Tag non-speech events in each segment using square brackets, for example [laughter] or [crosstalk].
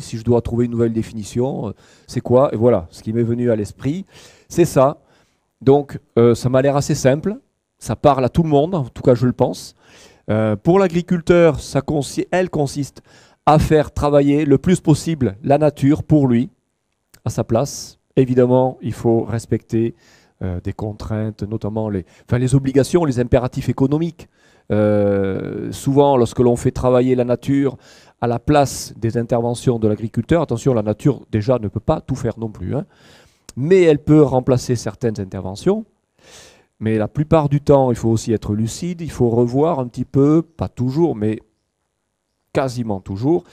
si je dois trouver une nouvelle définition, euh, c'est quoi Et voilà, ce qui m'est venu à l'esprit, c'est ça. Donc euh, ça m'a l'air assez simple, ça parle à tout le monde, en tout cas je le pense. Euh, pour l'agriculteur, elle consiste à faire travailler le plus possible la nature pour lui, à sa place. Évidemment, il faut respecter des contraintes, notamment les, les obligations, les impératifs économiques. souvent, lorsque l'on fait travailler la nature, à la place des interventions de l'agriculteur. Attention, la nature déjà ne peut pas tout faire non plus, hein. mais elle peut remplacer certaines interventions. Mais la plupart du temps, il faut aussi être lucide, il faut revoir un petit peu, pas toujours, mais quasiment toujours,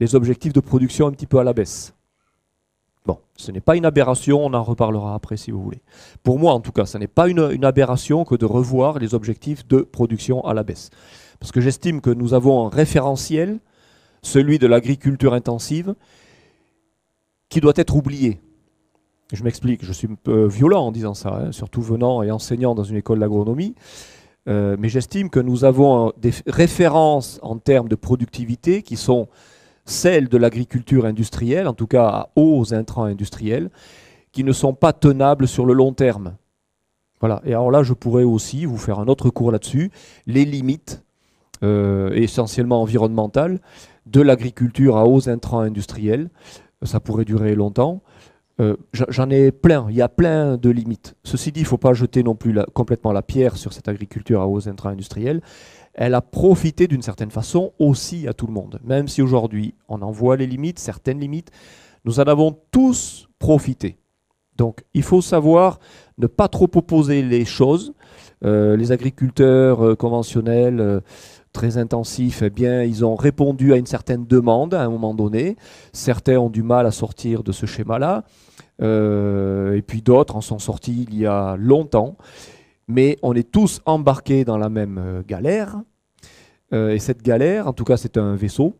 les objectifs de production un petit peu à la baisse. Bon, ce n'est pas une aberration, on en reparlera après si vous voulez. Pour moi en tout cas, ce n'est pas une, aberration que de revoir les objectifs de production à la baisse. Parce que j'estime que nous avons un référentiel celui de l'agriculture intensive, qui doit être oublié. Je m'explique, je suis un peu violent en disant ça, hein, surtout venant et enseignant dans une école d'agronomie, euh, mais j'estime que nous avons euh, des références en termes de productivité qui sont celles de l'agriculture industrielle, en tout cas à intrants industriels, qui ne sont pas tenables sur le long terme. Voilà. Et alors là, je pourrais aussi vous faire un autre cours là-dessus, les limites, euh, essentiellement environnementales, de l'agriculture à hauts intrants industriels. Ça pourrait durer longtemps. Euh, j'en ai plein, il y a plein de limites. Ceci dit, il ne faut pas jeter non plus complètement la pierre sur cette agriculture à hauts intrants industriels. Elle a profité d'une certaine façon aussi à tout le monde. Même si aujourd'hui on en voit les limites, certaines limites, nous en avons tous profité. Donc il faut savoir ne pas trop opposer les choses. Euh, les agriculteurs euh, conventionnels très intensif, eh bien, ils ont répondu à une certaine demande à un moment donné. Certains ont du mal à sortir de ce schéma-là, euh, et puis d'autres en sont sortis il y a longtemps. Mais on est tous embarqués dans la même euh, galère. Euh, et cette galère, en tout cas, c'est un vaisseau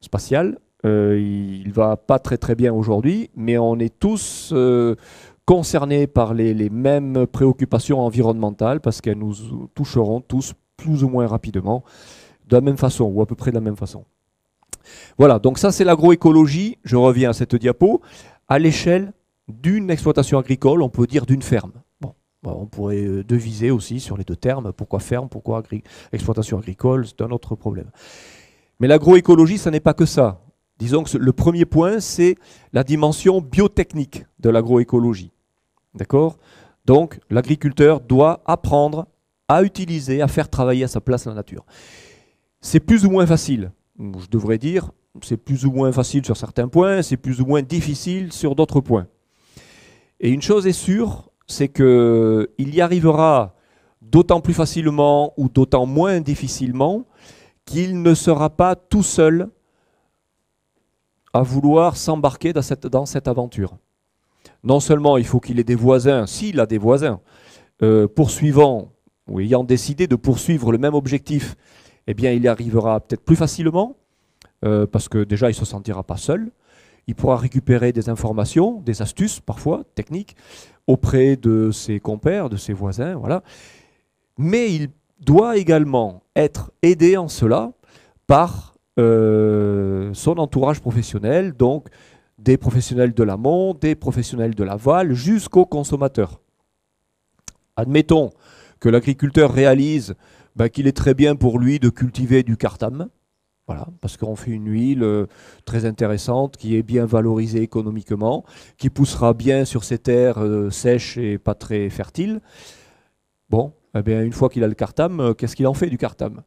spatial. Il il va pas très très bien aujourd'hui, mais on est tous concernés par les, les mêmes préoccupations environnementales parce qu'elles nous toucheront tous plus ou moins rapidement, de la même façon, ou à peu près de la même façon. Voilà, donc ça c'est l'agroécologie, je reviens à cette diapo, à l'échelle d'une exploitation agricole, on peut dire d'une ferme. Bon, bah, on pourrait euh, deviser aussi sur les deux termes, pourquoi ferme, pourquoi exploitation agricole, c'est un autre problème. Mais l'agroécologie, ça n'est pas que ça. Disons que le premier point, c'est la dimension biotechnique de l'agroécologie. D'accord Donc l'agriculteur doit apprendre à utiliser, à faire travailler à sa place la nature. C'est plus ou moins facile, je devrais dire, c'est plus ou moins facile sur certains points, c'est plus ou moins difficile sur d'autres points. Et une chose est sûre, c'est qu'il y arrivera d'autant plus facilement ou d'autant moins difficilement qu'il ne sera pas tout seul à vouloir s'embarquer dans cette, dans cette aventure. Non seulement il faut qu'il ait des voisins, s'il a des voisins, euh, poursuivant ou ayant décidé de poursuivre le même objectif, eh bien, il y arrivera peut-être plus facilement, euh, parce que déjà, il ne se sentira pas seul. Il pourra récupérer des informations, des astuces parfois, techniques, auprès de ses compères, de ses voisins, voilà. Mais il doit également être aidé en cela par euh, son entourage professionnel, donc des professionnels de l'amont, des professionnels de l'aval, jusqu'aux consommateurs. Admettons que l'agriculteur réalise bah, qu'il est très bien pour lui de cultiver du cartam, Voilà, parce qu'on fait une huile euh, très intéressante qui est bien valorisée économiquement, qui poussera bien sur ces terres euh, sèches et pas très fertiles. Bon, eh bien, une fois qu'il a le cartam, euh, qu'est-ce qu'il en fait du cartam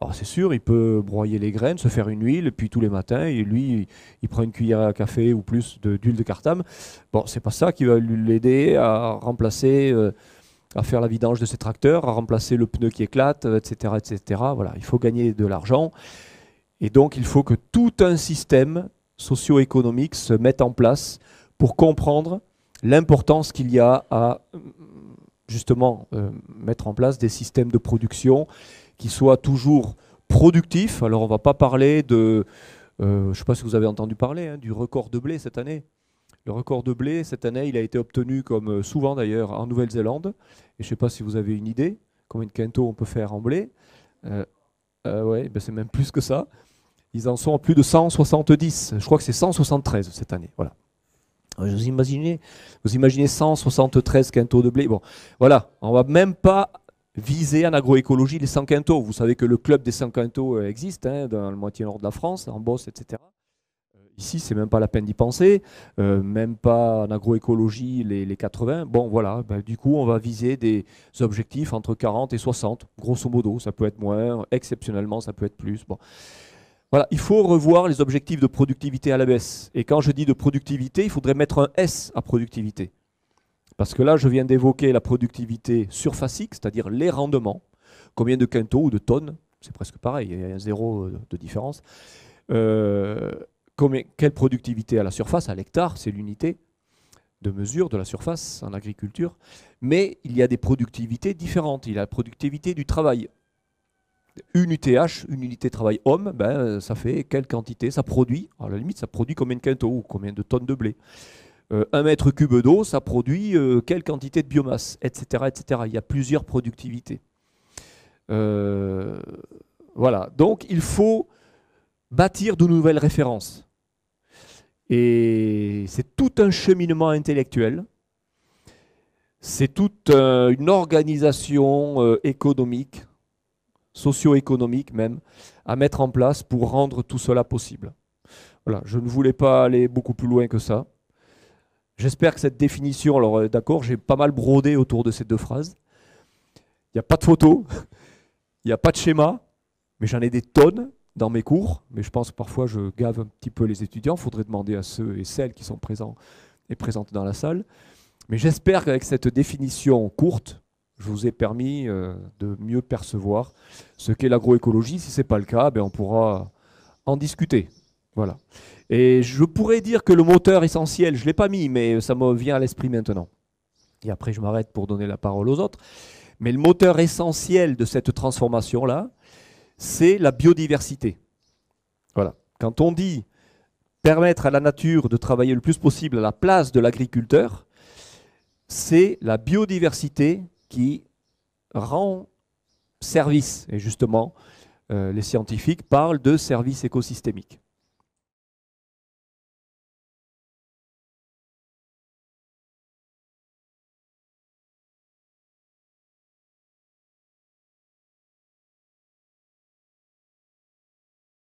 Alors c'est sûr, il peut broyer les graines, se faire une huile, puis tous les matins, lui, il prend une cuillère à café ou plus d'huile de, de, cartame. Bon, c'est pas ça qui va l'aider à remplacer à faire la vidange de ses tracteurs, à remplacer le pneu qui éclate, etc. Euh, etc. Voilà, il faut gagner de l'argent. Et donc, il faut que tout un système socio-économique se mette en place pour comprendre l'importance qu'il y a à justement euh, mettre en place des systèmes de production qui soient toujours productifs. Alors, on ne va pas parler de... Euh, je ne sais pas si vous avez entendu parler hein, du record de blé cette année. Le record de blé, cette année, il a été obtenu, comme euh, souvent d'ailleurs, en Nouvelle-Zélande. Et je ne sais pas si vous avez une idée, combien de quintaux on peut faire en blé. Oui, euh, euh, ouais, ben, c'est même plus que ça. Ils en sont à plus de 170. Je crois que c'est 173 cette année. Voilà. Vous imaginez, vous imaginez 173 quintaux de blé. Bon, voilà, on ne va même pas viser en agroécologie les 100 quintaux. Vous savez que le club des 100 quintaux existe hein, dans le moitié nord de la France, en Bosse, etc. Ici, c'est même pas la peine d'y penser, euh, même pas en agroécologie les, 80. Bon, voilà, ben, du coup, on va viser des objectifs entre 40 et 60, grosso modo. Ça peut être moins, exceptionnellement, ça peut être plus. Bon. Voilà, il faut revoir les objectifs de productivité à la baisse. Et quand je dis de productivité, il faudrait mettre un S à productivité. Parce que là, je viens d'évoquer la productivité surfacique, c'est-à-dire les rendements. Combien de quintaux ou de tonnes C'est presque pareil, il y a zéro de différence. Euh, quelle productivité à la surface, à l'hectare, c'est l'unité de mesure de la surface en agriculture, mais il y a des productivités différentes. Il y a la productivité du travail. Une UTH, une unité de travail homme, ben, ça fait quelle quantité Ça produit, à la limite, ça produit combien de quintaux ou combien de tonnes de blé euh, Un mètre cube d'eau, ça produit euh, quelle quantité de biomasse, etc., etc. Il y a plusieurs productivités. Euh, voilà, donc il faut bâtir de nouvelles références. Et c'est tout un cheminement intellectuel, c'est toute euh, une organisation euh, économique, socio-économique même, à mettre en place pour rendre tout cela possible. Voilà, je ne voulais pas aller beaucoup plus loin que ça. J'espère que cette définition, alors euh, d'accord, j'ai pas mal brodé autour de ces deux phrases. Il n'y a pas de photo, [laughs] il n'y a pas de schéma, mais j'en ai des tonnes dans mes cours, mais je pense que parfois je gave un petit peu les étudiants, il faudrait demander à ceux et celles qui sont présents et présentes dans la salle. Mais j'espère qu'avec cette définition courte, je vous ai permis euh, de mieux percevoir ce qu'est l'agroécologie. Si ce n'est pas le cas, ben on pourra en discuter. Voilà. Et je pourrais dire que le moteur essentiel, je ne l'ai pas mis, mais ça me vient à l'esprit maintenant. Et après, je m'arrête pour donner la parole aux autres. Mais le moteur essentiel de cette transformation-là, c'est la biodiversité. Voilà. Quand on dit permettre à la nature de travailler le plus possible à la place de l'agriculteur, c'est la biodiversité qui rend service. Et justement, euh, les scientifiques parlent de service écosystémique.